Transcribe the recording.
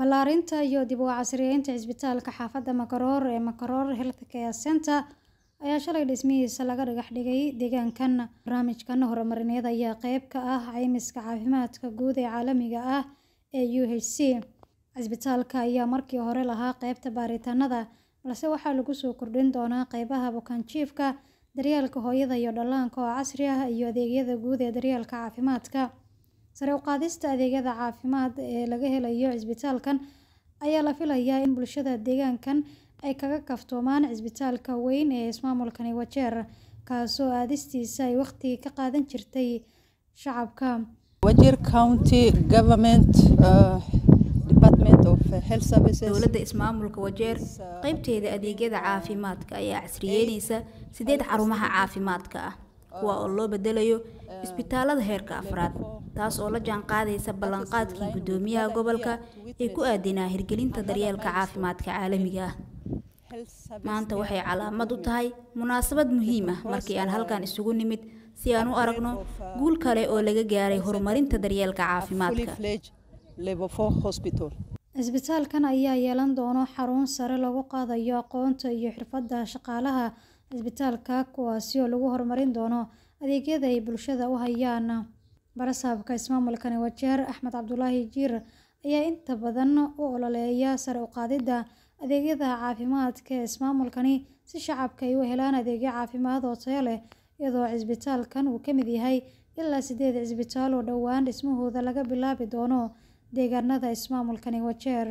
ballaarinta iyo dib u casriyeynta cisbitaalka xaafadda makaroor ee makaroor healthcare center ayaa shalay dhismihiisa laga dhagax dhigay deegaankan barnaamijkan horumarineed ayaa qeyb ka ah caymiska caafimaadka guud ee caalamiga ah ee u h c cisbitaalka ayaa markii hore lahaa qeybta baaritaanada balse waxaa lagu soo kordhin doonaa qeybaha bukaanjiifka daryeelka hooyada iyo dhallaanka oo casri ah iyo adeegyada guud ee daryeelka caafimaadka Sare u qaadista adeegyada caafimaad ee laga helayo cisbitaalkan ayaa la filayaa in bulshada deegaankan ay kaga kaftoomaan cisbitaalka weyn ee ismaamulkani Wajeer, kaasoo aadistiisa ay waqti ka qaadan jirtay shacabka. Wajeer County Government uh, dowladda ismaamulka wajeer qaybteeda adeegyada caafimaadka ayaa casriyeynaysa sideed xarumaha caafimaadka ah kuwa oo loo bedelayo isbitaalada heerka afraad taas oo la jaanqaadaysa ballanqaadkii guddoomiyaha gobolka ee ku aadinaa hirgelinta daryeelka caafimaadka caalamiga ah maanta waxay calaamad u tahay munaasabad muhiim ah markii aan halkan isugu nimid si aan u aragno guul kale oo laga gaaray horumarinta daryeelka caafimaadka isbitaalkan ayaa yeelan doono xarun sare lagu qaadayo aqoonta iyo xirfadda shaqaalaha cisbitaalka kuwaasi oo lagu horumarin doono adeegyada ay bulshada u hayaan barasaabka ismaamulkani wajeer axmed cabdulaahi jiir ayaa inta badan u ololeeya sare u qaadidda adeegyada caafimaadka ee ismaamulkani si shacabka ay u helaan adeegyo caafimaad oo tayo leh iyadoo cisbitaalkan uu ka mid yahay ilaa sideed cisbitaal oo dhowaan dhismahooda laga bilaabi doono deegaanada ismaamulkani wajeer